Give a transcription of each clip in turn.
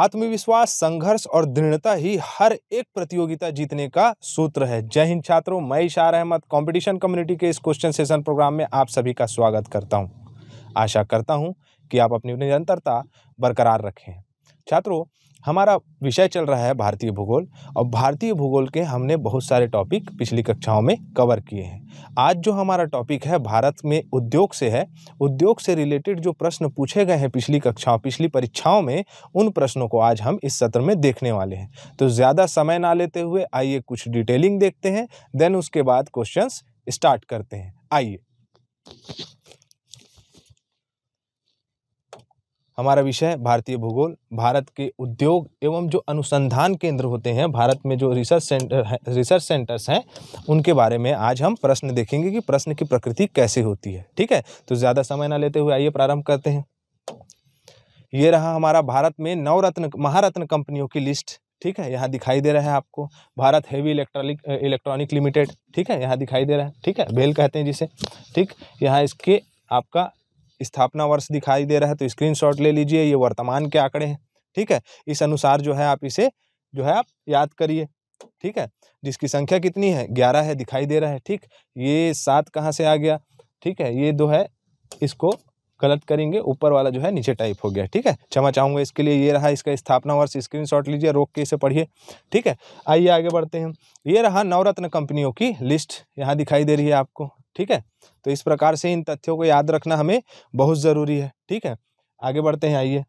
आत्मविश्वास संघर्ष और दृढ़ता ही हर एक प्रतियोगिता जीतने का सूत्र है जय हिंद छात्रों मैं इशार अहमद कंपटीशन कम्युनिटी के इस क्वेश्चन सेशन प्रोग्राम में आप सभी का स्वागत करता हूं आशा करता हूं कि आप अपनी निरंतरता बरकरार रखें छात्रों हमारा विषय चल रहा है भारतीय भूगोल और भारतीय भूगोल के हमने बहुत सारे टॉपिक पिछली कक्षाओं में कवर किए हैं आज जो हमारा टॉपिक है भारत में उद्योग से है उद्योग से रिलेटेड जो प्रश्न पूछे गए हैं पिछली कक्षाओं पिछली परीक्षाओं में उन प्रश्नों को आज हम इस सत्र में देखने वाले हैं तो ज़्यादा समय ना लेते हुए आइए कुछ डिटेलिंग देखते हैं देन उसके बाद क्वेश्चन स्टार्ट करते हैं आइए हमारा विषय भारतीय भूगोल भारत के उद्योग एवं जो अनुसंधान केंद्र होते हैं भारत में जो रिसर्च सेंटर है रिसर्च सेंटर्स हैं उनके बारे में आज हम प्रश्न देखेंगे कि प्रश्न की प्रकृति कैसे होती है ठीक है तो ज़्यादा समय ना लेते हुए आइए प्रारंभ करते हैं ये रहा हमारा भारत में नवरत्न महारत्न कंपनियों की लिस्ट ठीक है यहाँ दिखाई दे रहा है आपको Bharat heavy electronic electronic limited ठीक है यहाँ दिखाई दे रहा है ठीक है बेल कहते हैं जिसे ठीक यहाँ इसके आपका स्थापना वर्ष दिखाई दे रहा है तो स्क्रीनशॉट ले लीजिए ये वर्तमान के आंकड़े हैं ठीक है इस अनुसार जो है आप इसे जो है आप याद करिए ठीक है जिसकी संख्या कितनी है ग्यारह है दिखाई दे रहा है ठीक ये सात कहाँ से आ गया ठीक है ये दो है इसको गलत करेंगे ऊपर वाला जो है नीचे टाइप हो गया ठीक है क्षमा चाहूँगा इसके लिए ये रहा इसका स्थापना वर्ष शॉट लीजिए रोक के इसे पढ़िए ठीक है आइए आगे बढ़ते हैं ये रहा नवरत्न कंपनियों की लिस्ट यहाँ दिखाई दे रही है आपको ठीक है तो इस प्रकार से इन तथ्यों को याद रखना हमें बहुत ज़रूरी है ठीक है आगे बढ़ते हैं आइए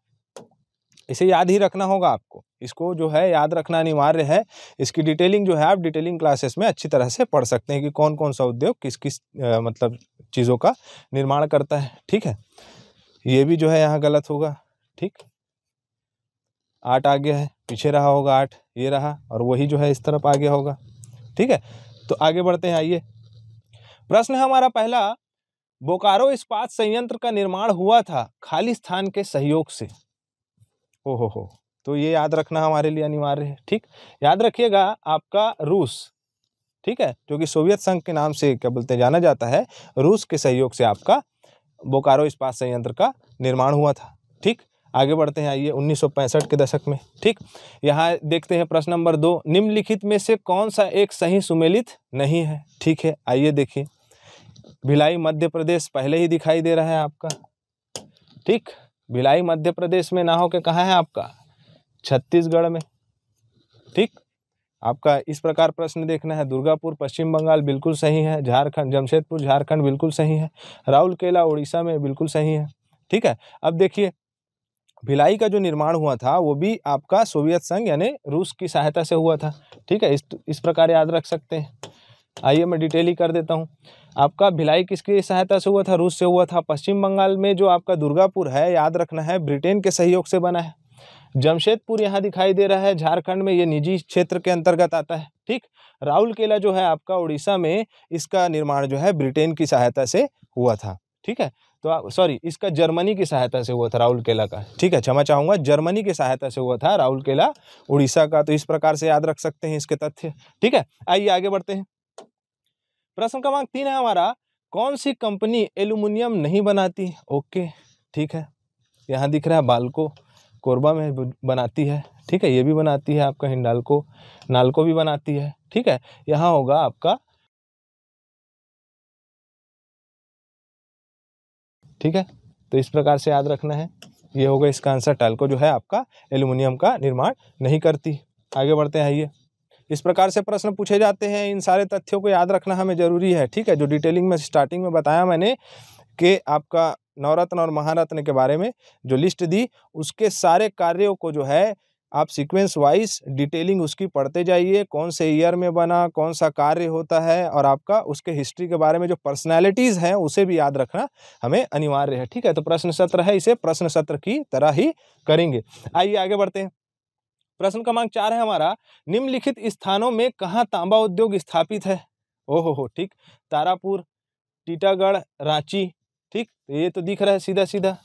इसे याद ही रखना होगा आपको इसको जो है याद रखना अनिवार्य है इसकी डिटेलिंग जो है आप डिटेलिंग क्लासेस में अच्छी तरह से पढ़ सकते हैं कि कौन कौन सा उद्योग किस किस आ, मतलब चीज़ों का निर्माण करता है ठीक है ये भी जो है यहाँ गलत होगा ठीक आठ आ गया है पीछे रहा होगा आठ ये रहा और वही जो है इस तरफ आ गया होगा ठीक है तो आगे बढ़ते हैं आइए प्रश्न हमारा पहला बोकारो इस्पात संयंत्र का निर्माण हुआ था खालिस्तान के सहयोग से ओ हो हो तो ये याद रखना हमारे लिए अनिवार्य है ठीक याद रखिएगा आपका रूस ठीक है जो कि सोवियत संघ के नाम से क्या बोलते जाना जाता है रूस के सहयोग से आपका बोकारो इस्पात संयंत्र का निर्माण हुआ था ठीक आगे बढ़ते हैं आइए 1965 के दशक में ठीक यहाँ देखते हैं प्रश्न नंबर दो निम्नलिखित में से कौन सा एक सही सुमेलित नहीं है ठीक है आइए देखिए भिलाई मध्य प्रदेश पहले ही दिखाई दे रहा है आपका ठीक भिलाई मध्य प्रदेश में ना होके कहाँ है आपका छत्तीसगढ़ में ठीक आपका इस प्रकार प्रश्न देखना है दुर्गापुर पश्चिम बंगाल बिल्कुल सही है झारखंड जमशेदपुर झारखंड बिल्कुल सही है राहुल केला उड़ीसा में बिल्कुल सही है ठीक है अब देखिए भिलाई का जो निर्माण हुआ था वो भी आपका सोवियत संघ यानी रूस की सहायता से हुआ था ठीक है इस इस प्रकार याद रख सकते हैं आइए मैं डिटेल ही कर देता हूँ आपका भिलाई किसकी सहायता से हुआ था रूस से हुआ था पश्चिम बंगाल में जो आपका दुर्गापुर है याद रखना है ब्रिटेन के सहयोग से बना है जमशेदपुर यहाँ दिखाई दे रहा है झारखंड में ये निजी क्षेत्र के अंतर्गत आता है ठीक राहुल केला जो है आपका उड़ीसा में इसका निर्माण जो है ब्रिटेन की सहायता से हुआ था ठीक है तो सॉरी इसका जर्मनी की सहायता से हुआ था राहुल केला का ठीक है क्षमा चाहूँगा जर्मनी की सहायता से हुआ था राहुल केला उड़ीसा का तो इस प्रकार से याद रख सकते हैं इसके तथ्य ठीक है आइए आगे बढ़ते हैं प्रश्न क्रमांक तीन है हमारा कौन सी कंपनी एल्यूमिनियम नहीं बनाती ओके ठीक है यहाँ दिख रहा है बालको कोरबा में बनाती है ठीक है ये भी बनाती है आपका हिंडालको नालको भी बनाती है ठीक है यहाँ होगा आपका ठीक है तो इस प्रकार से याद रखना है ये होगा इसका आंसर टालको जो है आपका एल्यूमिनियम का निर्माण नहीं करती आगे बढ़ते हैं ये इस प्रकार से प्रश्न पूछे जाते हैं इन सारे तथ्यों को याद रखना हमें ज़रूरी है ठीक है जो डिटेलिंग में स्टार्टिंग में बताया मैंने कि आपका नवरत्न और महारत्न के बारे में जो लिस्ट दी उसके सारे कार्यों को जो है आप सीक्वेंस वाइज डिटेलिंग उसकी पढ़ते जाइए कौन से ईयर में बना कौन सा कार्य होता है और आपका उसके हिस्ट्री के बारे में जो पर्सनैलिटीज़ हैं उसे भी याद रखना हमें अनिवार्य है ठीक है तो प्रश्न सत्र है इसे प्रश्न सत्र की तरह ही करेंगे आइए आगे बढ़ते हैं प्रश्न क्रमांक चार है हमारा निम्नलिखित स्थानों में कहाँ तांबा उद्योग स्थापित है ओहो हो ठीक तारापुर टीटागढ़ रांची ठीक तो ये तो दिख रहा है सीधा सीधा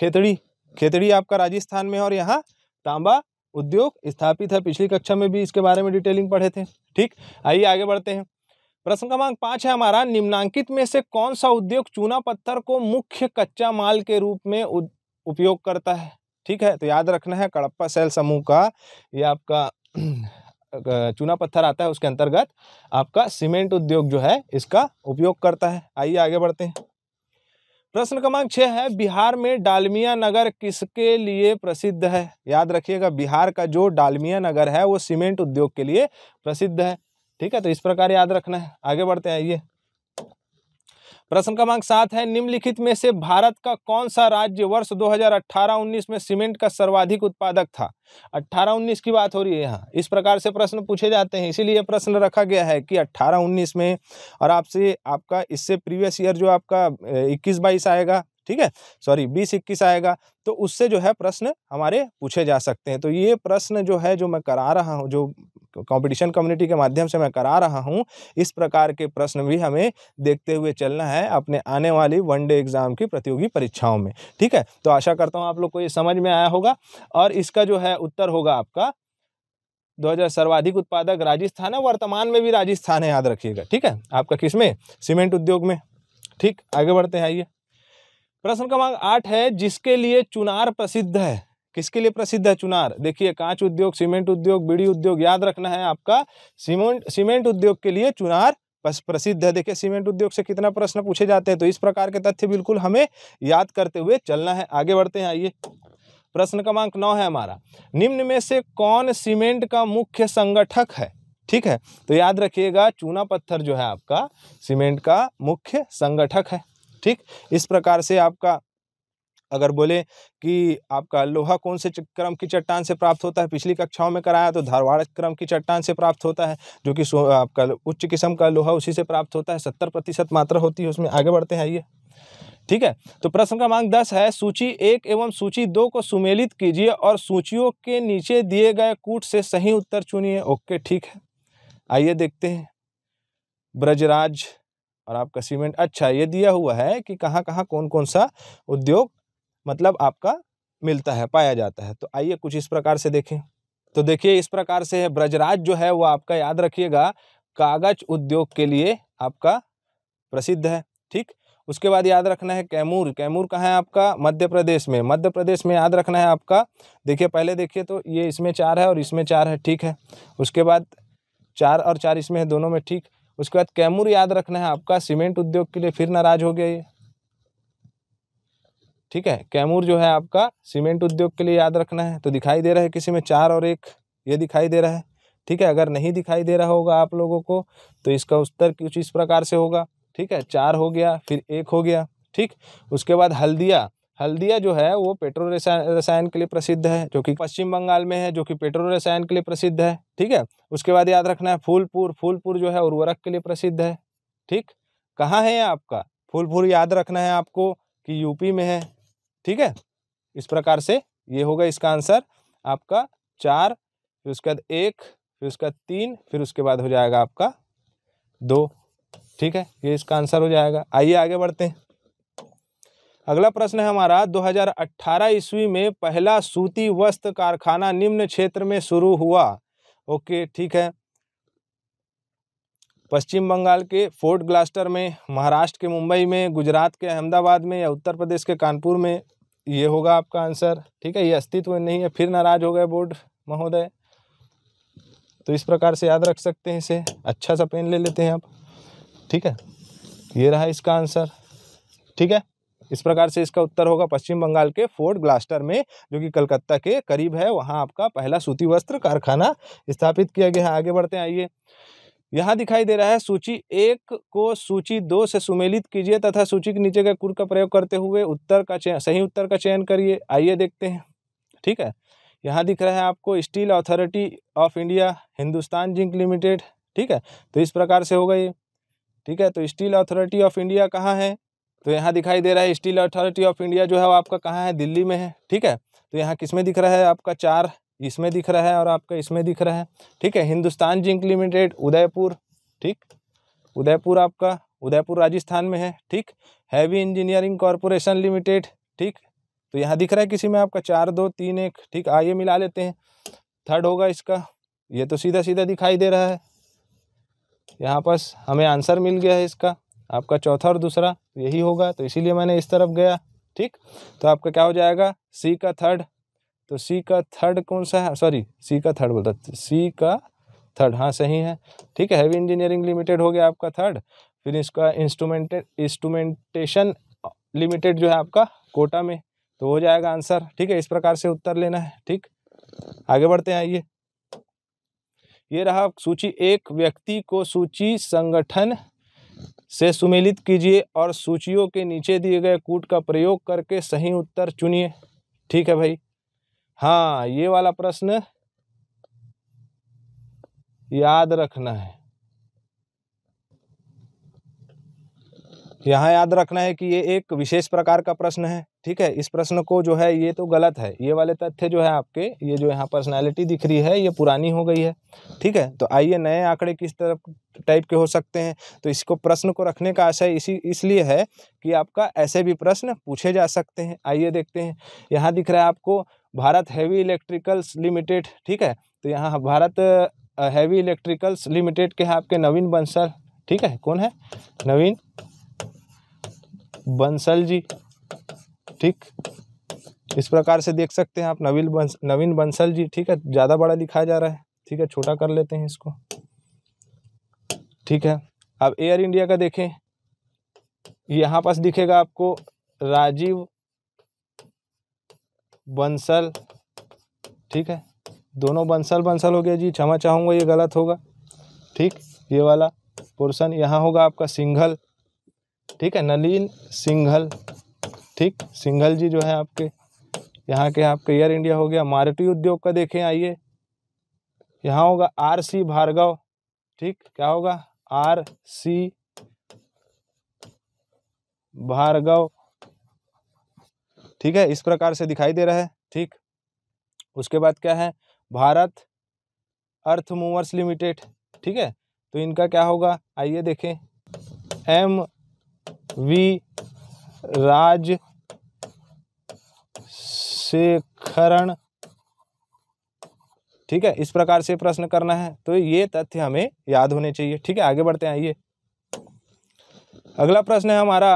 खेतड़ी खेतड़ी आपका राजस्थान में और यहाँ तांबा उद्योग स्थापित है पिछली कक्षा में भी इसके बारे में डिटेलिंग पढ़े थे ठीक आइए आगे बढ़ते हैं प्रश्न क्रमांक पाँच है हमारा निम्नांकित में से कौन सा उद्योग चूना पत्थर को मुख्य कच्चा माल के रूप में उपयोग करता है ठीक है तो याद रखना है कड़प्पा सेल समूह का ये आपका चूना पत्थर आता है उसके अंतर्गत आपका सीमेंट उद्योग जो है इसका उपयोग करता है आइए आगे बढ़ते हैं प्रश्न क्रमांक छः है बिहार में डालमिया नगर किसके लिए प्रसिद्ध है याद रखिएगा बिहार का जो डालमिया नगर है वो सीमेंट उद्योग के लिए प्रसिद्ध है ठीक है तो इस प्रकार याद रखना है आगे बढ़ते हैं आइए प्रश्न क्रमांक सात है निम्नलिखित में से भारत का कौन सा राज्य वर्ष 2018-19 में सीमेंट का सर्वाधिक उत्पादक था 18-19 की बात हो रही है यहाँ इस प्रकार से प्रश्न पूछे जाते हैं इसीलिए प्रश्न रखा गया है कि 18-19 में और आपसे आपका इससे प्रीवियस ईयर जो आपका 21-22 आएगा ठीक है सॉरी बीस इक्कीस आएगा तो उससे जो है प्रश्न हमारे पूछे जा सकते हैं तो ये प्रश्न जो है जो मैं करा रहा हूँ जो कंपटीशन कम्युनिटी के माध्यम से मैं करा रहा हूँ इस प्रकार के प्रश्न भी हमें देखते हुए चलना है अपने आने वाली वनडे एग्ज़ाम की प्रतियोगी परीक्षाओं में ठीक है तो आशा करता हूँ आप लोग को ये समझ में आया होगा और इसका जो है उत्तर होगा आपका 2000 सर्वाधिक उत्पादक राजस्थान है वर्तमान में भी राजस्थान है याद रखिएगा ठीक है आपका किस में सीमेंट उद्योग में ठीक आगे बढ़ते हैं आइए प्रश्न क्रमांक आठ है जिसके लिए चुनार प्रसिद्ध है किसके लिए प्रसिद्ध है चुनार देखिए कांच उद्योग सीमेंट उद्योग बीड़ी उद्योग याद रखना है आपका सीमेंट सीमेंट उद्योग के लिए चुनार प्रसिद्ध है देखिए सीमेंट उद्योग से कितना प्रश्न पूछे जाते हैं तो इस प्रकार के तथ्य बिल्कुल हमें याद करते हुए चलना है आगे बढ़ते हैं आइए प्रश्न क्रमांक नौ है हमारा निम्न में से कौन सीमेंट का मुख्य संगठक है ठीक है तो याद रखिएगा चूना पत्थर जो है आपका सीमेंट का मुख्य संगठक है ठीक इस प्रकार से आपका अगर बोले कि आपका लोहा कौन से क्रम की चट्टान से प्राप्त होता है पिछली कक्षाओं में कराया तो धारवाड़ क्रम की चट्टान से प्राप्त होता है जो कि आपका उच्च किस्म का लोहा उसी से प्राप्त होता है सत्तर प्रतिशत मात्रा होती है उसमें आगे बढ़ते हैं आइए ठीक है तो प्रश्न क्रमांक दस है सूची एक एवं सूची दो को सुमेलित कीजिए और सूचियों के नीचे दिए गए कूट से सही उत्तर चुनिए ओके ठीक है आइए देखते हैं ब्रजराज और आपका सीमेंट अच्छा ये दिया हुआ है कि कहाँ कहाँ कौन कौन सा उद्योग मतलब आपका मिलता है पाया जाता है तो आइए कुछ इस प्रकार से देखें तो देखिए इस प्रकार से है ब्रजराज जो है वो आपका याद रखिएगा कागज उद्योग के लिए आपका प्रसिद्ध है ठीक उसके बाद याद रखना है कैमूर कैमूर कहाँ है आपका मध्य प्रदेश में मध्य प्रदेश में याद रखना है आपका देखिए पहले देखिए तो ये इसमें चार है और इसमें चार है ठीक है उसके बाद चार और चार इसमें है दोनों में ठीक उसके बाद कैमूर याद रखना है आपका सीमेंट उद्योग के लिए फिर नाराज हो गया ये ठीक है कैमूर जो है आपका सीमेंट उद्योग के लिए याद रखना है तो दिखाई दे रहा है किसी में चार और एक ये दिखाई दे रहा है ठीक है अगर नहीं दिखाई दे रहा होगा आप लोगों को तो इसका उत्तर कुछ इस प्रकार से होगा ठीक है चार हो गया फिर एक हो गया ठीक उसके बाद हल्दिया हल्दिया जो है वो पेट्रोल रसायन के लिए प्रसिद्ध है जो कि पश्चिम बंगाल में है जो कि पेट्रोल रसायन के लिए प्रसिद्ध है ठीक है उसके बाद याद रखना है फूलपुर फूलपुर जो है उर्वरक के लिए प्रसिद्ध है ठीक कहाँ है आपका फूलपुर याद रखना है आपको कि यूपी में है ठीक है इस प्रकार से ये होगा इसका आंसर आपका चार फिर उसके बाद एक फिर उसके बाद तीन फिर उसके बाद हो जाएगा आपका दो ठीक है ये इसका आंसर हो जाएगा आइए आगे बढ़ते हैं अगला प्रश्न है हमारा 2018 ईस्वी में पहला सूती वस्त्र कारखाना निम्न क्षेत्र में शुरू हुआ ओके ठीक है पश्चिम बंगाल के फोर्ट ग्लास्टर में महाराष्ट्र के मुंबई में गुजरात के अहमदाबाद में या उत्तर प्रदेश के कानपुर में ये होगा आपका आंसर ठीक है ये अस्तित्व नहीं है फिर नाराज हो गए बोर्ड महोदय तो इस प्रकार से याद रख सकते हैं इसे अच्छा सा पेन ले लेते हैं आप ठीक है ये रहा इसका आंसर ठीक है इस प्रकार से इसका उत्तर होगा पश्चिम बंगाल के फोर्ट ग्लास्टर में जो कि कलकत्ता के करीब है वहाँ आपका पहला सूती वस्त्र कारखाना स्थापित किया गया है आगे बढ़ते हैं आइए यहाँ दिखाई दे रहा है सूची एक को सूची दो से सुमेलित कीजिए तथा सूची के नीचे के कुर का प्रयोग करते हुए उत्तर का चयन सही उत्तर का चयन करिए आइए देखते हैं ठीक है यहाँ दिख रहा है आपको steel authority of India Hindustan zinc limited ठीक है तो इस प्रकार से होगा ये ठीक है तो स्टील अथॉरिटी ऑफ इंडिया कहाँ है तो यहाँ दिखाई दे रहा है स्टील अथॉरिटी ऑफ इंडिया जो है वो आपका कहाँ है दिल्ली में है ठीक है तो यहाँ किस में दिख रहा है आपका चार इसमें दिख रहा है और आपका इसमें दिख रहा है ठीक है हिंदुस्तान जिंक लिमिटेड उदयपुर ठीक उदयपुर आपका उदयपुर राजस्थान में है ठीक हैवी इंजीनियरिंग कॉरपोरेशन लिमिटेड ठीक तो यहाँ दिख रहा है किसी में आपका चार दो तीन एक ठीक आइए मिला लेते हैं थर्ड होगा इसका ये तो सीधा सीधा दिखाई दे रहा है यहाँ पास हमें आंसर मिल गया है इसका आपका चौथा और दूसरा यही होगा तो इसीलिए मैंने इस तरफ गया ठीक तो आपका क्या हो जाएगा सी का थर्ड तो सी का थर्ड कौन सा है सॉरी सी का थर्ड बोलता सी का थर्ड हाँ सही है ठीक है हैवी इंजीनियरिंग लिमिटेड हो गया आपका थर्ड फिर इसका इंस्ट्रूमेंटे इंस्ट्रूमेंटेशन लिमिटेड जो है आपका कोटा में तो हो जाएगा आंसर ठीक है इस प्रकार से उत्तर लेना है ठीक आगे बढ़ते हैं आइए ये रहा सूची एक व्यक्ति को सूची संगठन से सुमेलित कीजिए और सूचियों के नीचे दिए गए कूट का प्रयोग करके सही उत्तर चुनिए ठीक है भाई हाँ ये वाला प्रश्न याद रखना है यहाँ याद रखना है कि ये एक विशेष प्रकार का प्रश्न है ठीक है इस प्रश्न को जो है ये तो गलत है ये वाले तथ्य जो है आपके ये जो यहाँ पर्सनालिटी दिख रही है ये पुरानी हो गई है ठीक है तो आइए नए आंकड़े किस तरफ टाइप के हो सकते हैं तो इसको प्रश्न को रखने का आशय इसी इसलिए है कि आपका ऐसे भी प्रश्न पूछे जा सकते हैं आइए देखते हैं यहाँ दिख रहा है आपको भारत हैवी इलेक्ट्रिकल्स लिमिटेड ठीक है तो यहाँ भारत हैवी इलेक्ट्रिकल्स लिमिटेड के हैं आपके नवीन बंसल ठीक है कौन है नवीन बंसल जी ठीक इस प्रकार से देख सकते हैं आप नवीन बंस नवीन बंसल जी ठीक है ज़्यादा बड़ा लिखा जा रहा है ठीक है छोटा कर लेते हैं इसको ठीक है अब एयर इंडिया का देखें यहाँ पास दिखेगा आपको राजीव बंसल ठीक है दोनों बंसल बंसल हो गया जी क्षमा चाहूँगा ये गलत होगा ठीक ये वाला पोर्सन यहाँ होगा आपका सिंघल ठीक है नलीन सिंघल ठीक सिंघल जी जो है आपके यहाँ के आपके एयर इंडिया हो गया मारुति उद्योग का देखें आइए यहाँ होगा आर सी भार्गव ठीक क्या होगा आर सी भार्गव ठीक है इस प्रकार से दिखाई दे रहा है ठीक उसके बाद क्या है भारत अर्थ मूवर्स लिमिटेड ठीक है तो इनका क्या होगा आइए देखें एम वी राज शेखरण ठीक है इस प्रकार से प्रश्न करना है तो ये तथ्य हमें याद होने चाहिए ठीक है आगे बढ़ते हैं आइए अगला प्रश्न है हमारा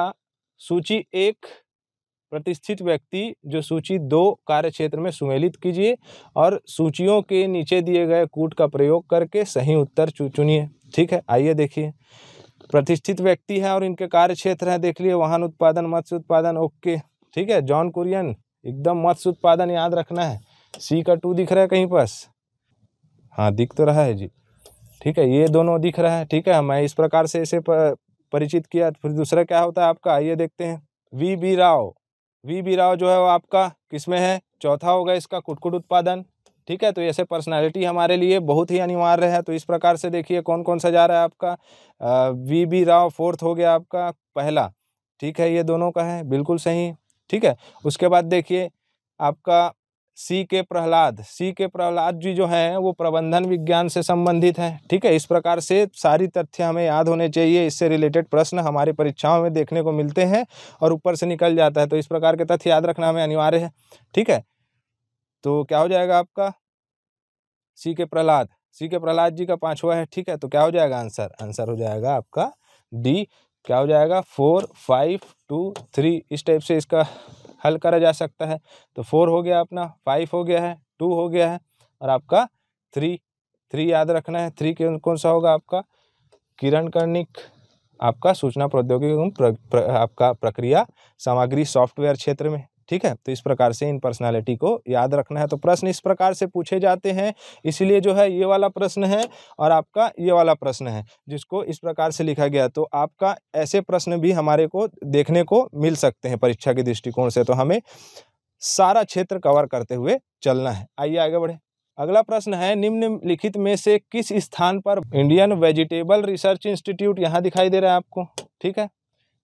सूची एक प्रतिष्ठित व्यक्ति जो सूची दो कार्य क्षेत्र में सुमेलित कीजिए और सूचियों के नीचे दिए गए कूट का प्रयोग करके सही उत्तर चुनिए ठीक है आइए देखिए प्रतिष्ठित व्यक्ति है और इनके कार्य क्षेत्र है देख लिए वाहन उत्पादन मत्स्य उत्पादन ओके ठीक है जॉन कुरियन एकदम मत्स्य उत्पादन याद रखना है सी का टू दिख रहा है कहीं पास हाँ दिख तो रहा है जी ठीक है ये दोनों दिख रहा है ठीक है मैं इस प्रकार से इसे परिचित किया फिर दूसरा क्या होता है आपका आइए देखते हैं V B Rao V B Rao जो है वो आपका किस में है चौथा होगा इसका कुटकुट उत्पादन ठीक है तो ऐसे पर्सनालिटी हमारे लिए बहुत ही अनिवार्य है तो इस प्रकार से देखिए कौन कौन सा जा रहा है आपका वी बी राव फोर्थ हो गया आपका पहला ठीक है ये दोनों का है बिल्कुल सही ठीक है उसके बाद देखिए आपका सी के प्रहलाद सी के प्रहलाद जी जो हैं वो प्रबंधन विज्ञान से संबंधित हैं ठीक है इस प्रकार से सारी तथ्य हमें याद होने चाहिए इससे रिलेटेड प्रश्न हमारे परीक्षाओं में देखने को मिलते हैं और ऊपर से निकल जाता है तो इस प्रकार के तथ्य याद रखना हमें अनिवार्य है ठीक है तो क्या हो जाएगा आपका सी के प्रहलाद सी के प्रहलाद जी का पाँचवा है ठीक है तो क्या हो जाएगा आंसर आंसर हो जाएगा आपका डी क्या हो जाएगा फोर फाइव टू थ्री इस टाइप से इसका हल करा जा सकता है तो फोर हो गया अपना फाइव हो गया है टू हो गया है और आपका थ्री थ्री याद रखना है थ्री कौन कौन सा होगा आपका किरण कर्णिक आपका सूचना प्रौद्योगिकी प्र, प्र, आपका प्रक्रिया सामग्री सॉफ्टवेयर क्षेत्र में ठीक है तो इस प्रकार से इन पर्सनालिटी को याद रखना है तो प्रश्न इस प्रकार से पूछे जाते हैं इसीलिए जो है ये वाला प्रश्न है और आपका ये वाला प्रश्न है जिसको इस प्रकार से लिखा गया तो आपका ऐसे प्रश्न भी हमारे को देखने को मिल सकते हैं परीक्षा के दृष्टिकोण से तो हमें सारा क्षेत्र कवर करते हुए चलना है आइए आगे बढ़े अगला प्रश्न है निम्नलिखित में से किस स्थान पर इंडियन वेजिटेबल रिसर्च इंस्टीट्यूट यहाँ दिखाई दे रहा है आपको ठीक है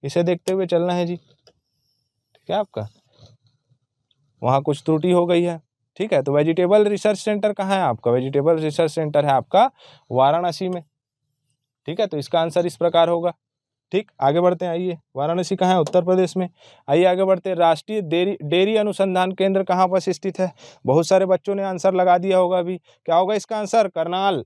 इसे देखते हुए चलना है जी ठीक है आपका वहाँ कुछ त्रुटि हो गई है ठीक है तो वेजिटेबल रिसर्च सेंटर कहाँ है आपका वेजिटेबल रिसर्च सेंटर है आपका वाराणसी में ठीक है तो इसका आंसर इस प्रकार होगा ठीक आगे बढ़ते हैं आइए वाराणसी कहाँ है उत्तर प्रदेश में आइए आगे बढ़ते हैं राष्ट्रीय डेरी डेयरी अनुसंधान केंद्र कहाँ पर स्थित है बहुत सारे बच्चों ने आंसर लगा दिया होगा अभी क्या होगा इसका आंसर करनाल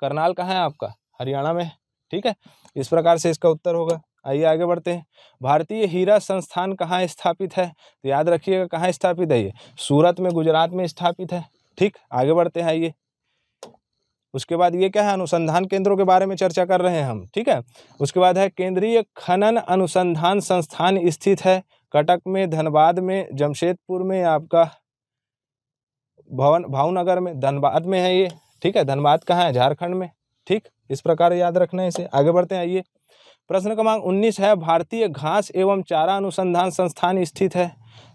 करनाल कहाँ है आपका हरियाणा में ठीक है इस प्रकार से इसका उत्तर होगा आइए आगे बढ़ते हैं भारतीय हीरा संस्थान कहाँ स्थापित है तो याद रखिएगा कहाँ स्थापित है ये सूरत में गुजरात में स्थापित है ठीक आगे बढ़ते हैं आइए उसके बाद ये क्या है अनुसंधान केंद्रों के बारे में चर्चा कर रहे हैं हम ठीक है उसके बाद है केंद्रीय खनन अनुसंधान संस्थान स्थित है कटक में धनबाद में जमशेदपुर में आपका भवन भावनगर में धनबाद में है ये ठीक है धनबाद कहाँ है झारखंड में ठीक इस प्रकार याद रखना है इसे आगे बढ़ते हैं आइए प्रश्न क्रमांक उन्नीस है भारतीय घास एवं चारा अनुसंधान संस्थान स्थित है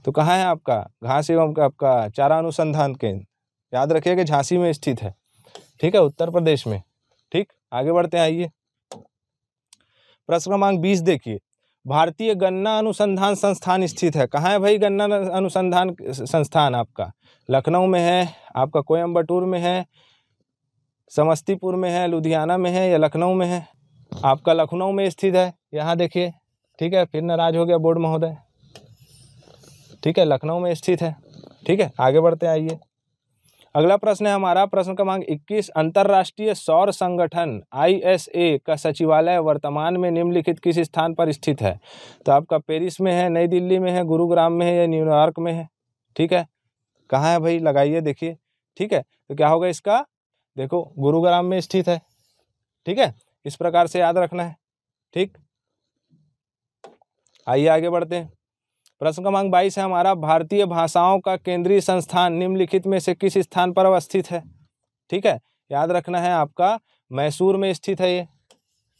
तो कहाँ है आपका घास एवं आपका चारा अनुसंधान केंद्र याद रखिएगा झांसी में स्थित है ठीक है उत्तर प्रदेश में ठीक आगे बढ़ते हैं आइए प्रश्न क्रमांक बीस देखिए भारतीय गन्ना अनुसंधान संस्थान स्थित है कहाँ है भाई गन्ना अनुसंधान संस्थान आपका लखनऊ में है आपका कोयम्बटूर में है समस्तीपुर में है लुधियाना में है या लखनऊ में है आपका लखनऊ में स्थित है यहाँ देखिए ठीक है फिर नाराज हो गया बोर्ड महोदय ठीक है लखनऊ में स्थित है ठीक है आगे बढ़ते आइए अगला प्रश्न है हमारा प्रश्न क्रमांक 21 अंतर्राष्ट्रीय सौर संगठन आईएसए का सचिवालय वर्तमान में निम्नलिखित किस स्थान पर स्थित है तो आपका पेरिस में है नई दिल्ली में है गुरुग्राम में है या न्यूयॉर्क में है ठीक है कहाँ है भाई लगाइए देखिए ठीक है तो क्या होगा इसका देखो गुरुग्राम में स्थित है ठीक है इस प्रकार से याद रखना है ठीक आइए आगे बढ़ते हैं प्रश्न क्रमांक बाईस है हमारा भारतीय भाषाओं का केंद्रीय संस्थान निम्नलिखित में से किस स्थान पर अवस्थित है ठीक है याद रखना है आपका मैसूर में स्थित है ये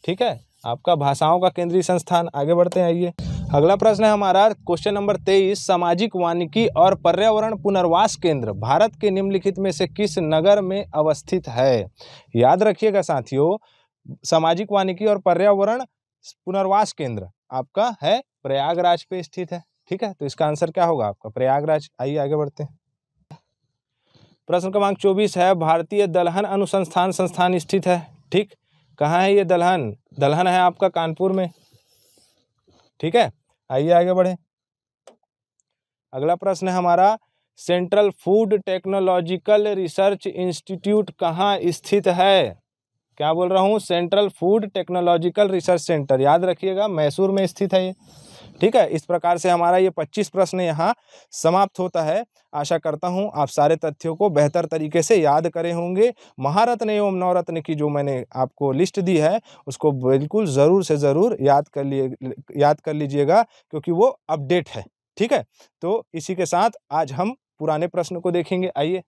ठीक है आपका भाषाओं का केंद्रीय संस्थान आगे बढ़ते हैं आइए अगला प्रश्न है हमारा क्वेश्चन नंबर तेईस सामाजिक वानिकी और पर्यावरण पुनर्वास केंद्र भारत के निम्नलिखित में से किस नगर में अवस्थित है याद रखिएगा साथियों सामाजिक वानिकी और पर्यावरण पुनर्वास केंद्र आपका है प्रयागराज पे स्थित है ठीक है तो इसका आंसर क्या होगा आपका प्रयागराज आइए आगे बढ़ते हैं प्रश्न क्रमांक चौबीस है भारतीय दलहन अनुसंस्थान संस्थान स्थित है ठीक कहाँ है ये दलहन दलहन है आपका कानपुर में ठीक है आइए आगे बढ़े अगला प्रश्न है हमारा central food technological research institute कहाँ स्थित है क्या बोल रहा हूँ central food technological research centre याद रखिएगा मैसूर में स्थित है ये ठीक है इस प्रकार से हमारा ये पच्चीस प्रश्न यहाँ समाप्त होता है आशा करता हूँ आप सारे तथ्यों को बेहतर तरीके से याद करे होंगे महारत्न एवं नवरत्न की जो मैंने आपको लिस्ट दी है उसको बिल्कुल ज़रूर से ज़रूर याद कर लिए याद कर लीजिएगा क्योंकि वो अपडेट है ठीक है तो इसी के साथ आज हम पुराने प्रश्न को देखेंगे आइए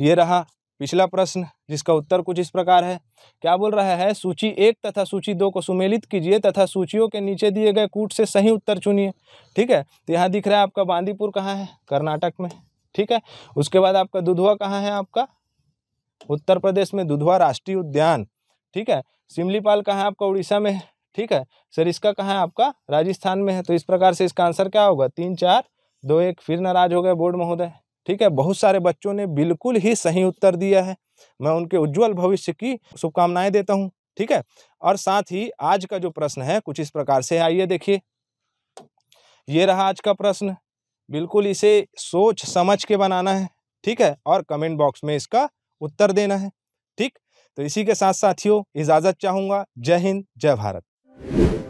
ये रहा पिछला प्रश्न जिसका उत्तर कुछ इस प्रकार है क्या बोल रहा है सूची एक तथा सूची दो को सुमेलित कीजिए तथा सूचियों के नीचे दिए गए कूट से सही उत्तर चुनिए ठीक है तो यहाँ दिख रहा है आपका बांदीपुर कहाँ है कर्नाटक में ठीक है उसके बाद आपका दुधवा कहाँ है आपका उत्तर प्रदेश में दुधवा राष्ट्रीय उद्यान ठीक है सिमलीपाल कहाँ है आपका उड़ीसा में ठीक है सर इसका कहाँ है आपका राजस्थान में है तो इस प्रकार से इसका आंसर क्या होगा तीन चार दो एक फिर नाराज हो गए बोर्ड महोदय ठीक है बहुत सारे बच्चों ने बिल्कुल ही सही उत्तर दिया है मैं उनके उज्जवल भविष्य की शुभकामनाएं देता हूँ ठीक है और साथ ही आज का जो प्रश्न है कुछ इस प्रकार से आइए देखिए ये रहा आज का प्रश्न बिल्कुल इसे सोच समझ के बनाना है ठीक है और कमेंट बॉक्स में इसका उत्तर देना है ठीक तो इसी के साथ साथियों इजाज़त चाहूंगा जय हिंद जय भारत